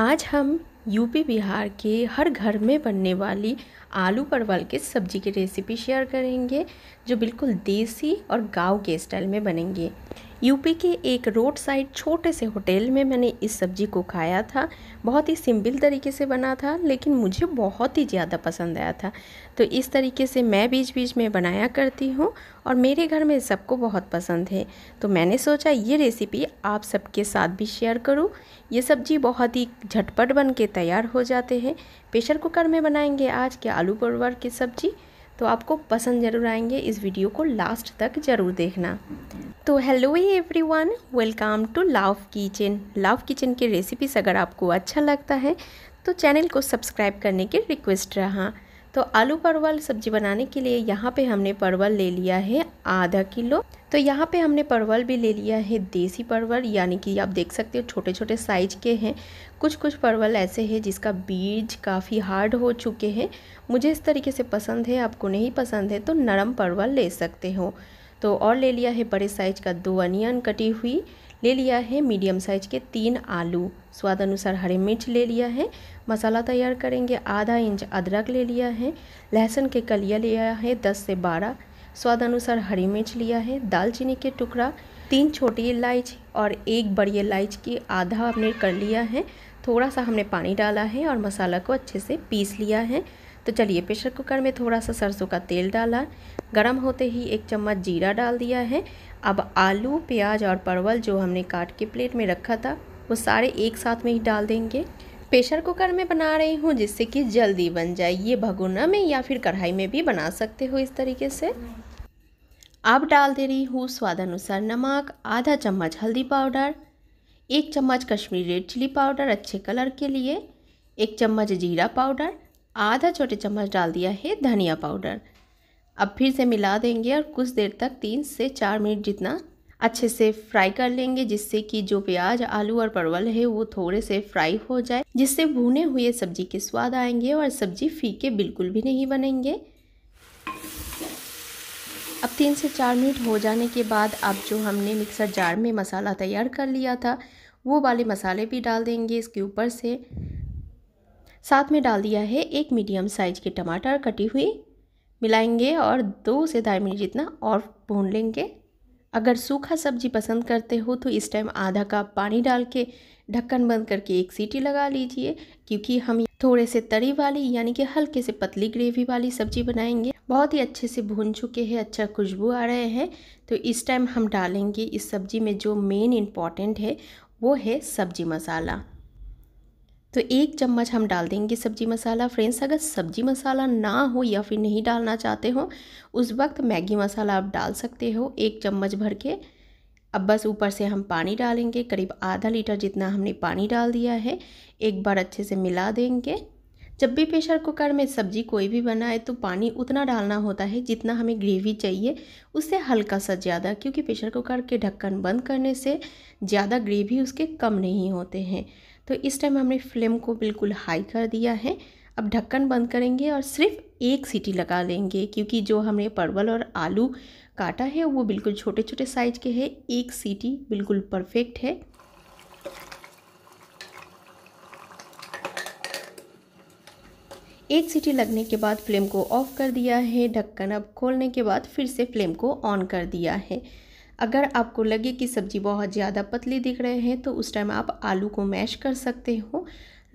आज हम यूपी बिहार के हर घर में बनने वाली आलू परवल के सब्जी की रेसिपी शेयर करेंगे जो बिल्कुल देसी और गांव के स्टाइल में बनेंगे यूपी के एक रोड साइड छोटे से होटल में मैंने इस सब्जी को खाया था बहुत ही सिंपल तरीके से बना था लेकिन मुझे बहुत ही ज़्यादा पसंद आया था तो इस तरीके से मैं बीच बीच में बनाया करती हूँ और मेरे घर में सबको बहुत पसंद है तो मैंने सोचा ये रेसिपी आप सबके साथ भी शेयर करूँ ये सब्जी बहुत ही झटपट बन के तैयार हो जाते हैं प्रेशर कुकर में बनाएंगे आज के आलू परवर की सब्ज़ी तो आपको पसंद ज़रूर आएंगे इस वीडियो को लास्ट तक ज़रूर देखना तो hello everyone welcome to love kitchen love kitchen की रेसिपीज़ अगर आपको अच्छा लगता है तो चैनल को सब्सक्राइब करने की रिक्वेस्ट रहा तो आलू परवल सब्जी बनाने के लिए यहाँ पे हमने परवल ले लिया है आधा किलो तो यहाँ पे हमने परवल भी ले लिया है देसी परवल यानी कि आप देख सकते हो छोटे छोटे साइज के हैं कुछ कुछ परवल ऐसे हैं जिसका बीज काफ़ी हार्ड हो चुके हैं मुझे इस तरीके से पसंद है आपको नहीं पसंद है तो नरम परवल ले सकते हो तो और ले लिया है बड़े साइज का दो अनियन कटी हुई ले लिया है मीडियम साइज के तीन आलू स्वाद अनुसार हरी मिर्च ले लिया है मसाला तैयार करेंगे आधा इंच अदरक ले लिया है लहसुन के कलिया लिया है दस से बारह स्वाद अनुसार हरी मिर्च लिया है दालचीनी के टुकड़ा तीन छोटी इलायची और एक बड़ी इलायच की आधा हमने कर लिया है थोड़ा सा हमने पानी डाला है और मसाला को अच्छे से पीस लिया है तो चलिए प्रेशर कुकर में थोड़ा सा सरसों का तेल डाला गरम होते ही एक चम्मच जीरा डाल दिया है अब आलू प्याज और परवल जो हमने काट के प्लेट में रखा था वो सारे एक साथ में ही डाल देंगे प्रेशर कुकर में बना रही हूँ जिससे कि जल्दी बन जाए ये भगोना में या फिर कढ़ाई में भी बना सकते हो इस तरीके से अब डाल दे रही हूँ स्वाद अनुसार नमक आधा चम्मच हल्दी पाउडर एक चम्मच कश्मीरी रेड चिली पाउडर अच्छे कलर के लिए एक चम्मच जीरा पाउडर आधा छोटे चम्मच डाल दिया है धनिया पाउडर अब फिर से मिला देंगे और कुछ देर तक तीन से चार मिनट जितना अच्छे से फ्राई कर लेंगे जिससे कि जो प्याज आलू और परवल है वो थोड़े से फ्राई हो जाए जिससे भुने हुए सब्जी के स्वाद आएंगे और सब्जी फीके बिल्कुल भी नहीं बनेंगे अब तीन से चार मिनट हो जाने के बाद अब जो हमने मिक्सर जार में मसाला तैयार कर लिया था वो वाले मसाले भी डाल देंगे इसके ऊपर से साथ में डाल दिया है एक मीडियम साइज के टमाटर कटी हुई मिलाएंगे और दो से ढाई मिनट जितना और भून लेंगे अगर सूखा सब्जी पसंद करते हो तो इस टाइम आधा कप पानी डाल के ढक्कन बंद करके एक सीटी लगा लीजिए क्योंकि हम थोड़े से तरी वाली यानी कि हल्के से पतली ग्रेवी वाली सब्जी बनाएंगे बहुत ही अच्छे से भून चुके हैं अच्छा खुशबू आ रहे हैं तो इस टाइम हम डालेंगे इस सब्जी में जो मेन इम्पॉर्टेंट है वो है सब्जी मसाला तो एक चम्मच हम डाल देंगे सब्जी मसाला फ्रेंड्स अगर सब्जी मसाला ना हो या फिर नहीं डालना चाहते हो उस वक्त मैगी मसाला आप डाल सकते हो एक चम्मच भर के अब बस ऊपर से हम पानी डालेंगे करीब आधा लीटर जितना हमने पानी डाल दिया है एक बार अच्छे से मिला देंगे जब भी प्रेशर कुकर में सब्जी कोई भी बनाए तो पानी उतना डालना होता है जितना हमें ग्रेवी चाहिए उससे हल्का सा ज़्यादा क्योंकि प्रेशर कुकर के ढक्कन बंद करने से ज़्यादा ग्रेवी उसके कम नहीं होते हैं तो इस टाइम हमने फ्लेम को बिल्कुल हाई कर दिया है अब ढक्कन बंद करेंगे और सिर्फ एक सीटी लगा लेंगे क्योंकि जो हमने परवल और आलू काटा है वो बिल्कुल छोटे छोटे साइज के हैं एक सीटी बिल्कुल परफेक्ट है एक सीटी लगने के बाद फ्लेम को ऑफ़ कर दिया है ढक्कन अब खोलने के बाद फिर से फ्लेम को ऑन कर दिया है अगर आपको लगे कि सब्ज़ी बहुत ज़्यादा पतली दिख रहे हैं तो उस टाइम आप आलू को मैश कर सकते हो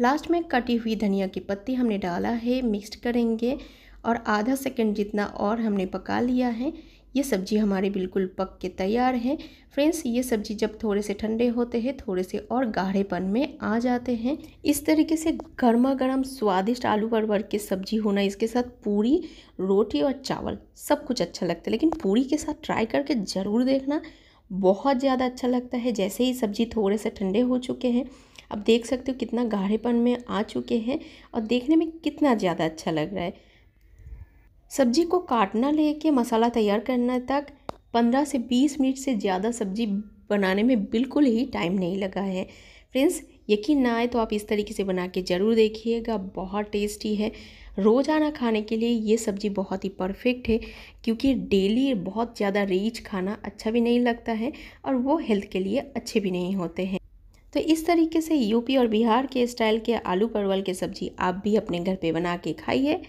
लास्ट में कटी हुई धनिया की पत्ती हमने डाला है मिक्स करेंगे और आधा सेकंड जितना और हमने पका लिया है ये सब्ज़ी हमारी बिल्कुल पक के तैयार है फ्रेंड्स ये सब्ज़ी जब थोड़े से ठंडे होते हैं थोड़े से और गाढ़ेपन में आ जाते हैं इस तरीके से गर्मा गर्म स्वादिष्ट आलू परवर की सब्ज़ी होना इसके साथ पूरी रोटी और चावल सब कुछ अच्छा लगता है लेकिन पूरी के साथ ट्राई करके ज़रूर देखना बहुत ज़्यादा अच्छा लगता है जैसे ही सब्ज़ी थोड़े से ठंडे हो चुके हैं अब देख सकते हो कितना गाढ़ेपन में आ चुके हैं और देखने में कितना ज़्यादा अच्छा लग रहा है सब्जी को काटना ले के मसाला तैयार करने तक 15 से 20 मिनट से ज़्यादा सब्जी बनाने में बिल्कुल ही टाइम नहीं लगा है फ्रेंड्स यकीन ना आए तो आप इस तरीके से बना के ज़रूर देखिएगा बहुत टेस्टी है रोज़ाना खाने के लिए ये सब्ज़ी बहुत ही परफेक्ट है क्योंकि डेली बहुत ज़्यादा रीच खाना अच्छा भी नहीं लगता है और वो हेल्थ के लिए अच्छे भी नहीं होते हैं तो इस तरीके से यूपी और बिहार के स्टाइल के आलू परवल के सब्ज़ी आप भी अपने घर पे बना के खाइए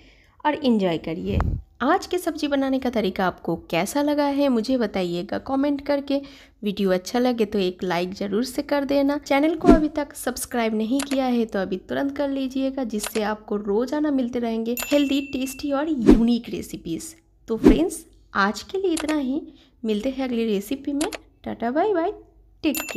और इन्जॉय करिए आज के सब्ज़ी बनाने का तरीका आपको कैसा लगा है मुझे बताइएगा कमेंट करके वीडियो अच्छा लगे तो एक लाइक ज़रूर से कर देना चैनल को अभी तक सब्सक्राइब नहीं किया है तो अभी तुरंत कर लीजिएगा जिससे आपको रोज़ाना मिलते रहेंगे हेल्दी टेस्टी और यूनिक रेसिपीज़ तो फ्रेंड्स आज के लिए इतना ही मिलते हैं अगली रेसिपी में tata bye bye take care